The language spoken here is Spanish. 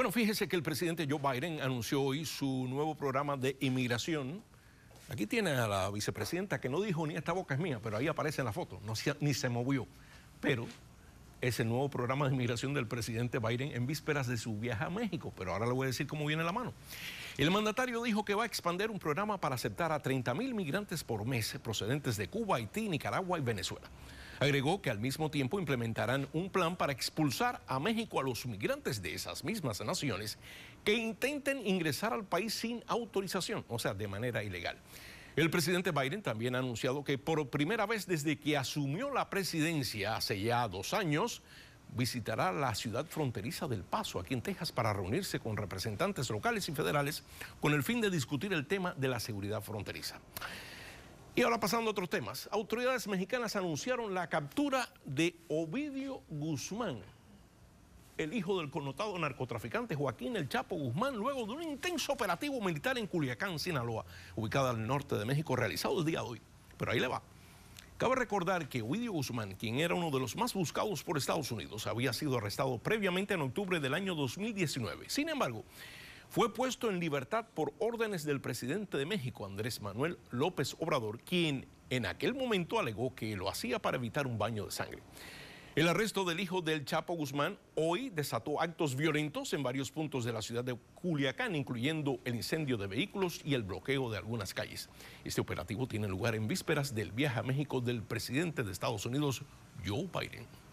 Bueno, fíjese que el presidente Joe Biden anunció hoy su nuevo programa de inmigración. Aquí tiene a la vicepresidenta que no dijo ni esta boca es mía, pero ahí aparece en la foto, no ni se movió. Pero es el nuevo programa de inmigración del presidente Biden en vísperas de su viaje a México, pero ahora le voy a decir cómo viene la mano. El mandatario dijo que va a expandir un programa para aceptar a 30 mil migrantes por mes procedentes de Cuba, Haití, Nicaragua y Venezuela. Agregó que al mismo tiempo implementarán un plan para expulsar a México a los migrantes de esas mismas naciones que intenten ingresar al país sin autorización, o sea, de manera ilegal. El presidente Biden también ha anunciado que por primera vez desde que asumió la presidencia hace ya dos años, visitará la ciudad fronteriza del Paso, aquí en Texas, para reunirse con representantes locales y federales con el fin de discutir el tema de la seguridad fronteriza. Y ahora pasando a otros temas. Autoridades mexicanas anunciaron la captura de Ovidio Guzmán, el hijo del connotado narcotraficante Joaquín El Chapo Guzmán, luego de un intenso operativo militar en Culiacán, Sinaloa, ubicada al norte de México, realizado el día de hoy. Pero ahí le va. Cabe recordar que Ovidio Guzmán, quien era uno de los más buscados por Estados Unidos, había sido arrestado previamente en octubre del año 2019. Sin embargo, fue puesto en libertad por órdenes del presidente de México, Andrés Manuel López Obrador, quien en aquel momento alegó que lo hacía para evitar un baño de sangre. El arresto del hijo del Chapo Guzmán hoy desató actos violentos en varios puntos de la ciudad de Culiacán, incluyendo el incendio de vehículos y el bloqueo de algunas calles. Este operativo tiene lugar en vísperas del viaje a México del presidente de Estados Unidos, Joe Biden.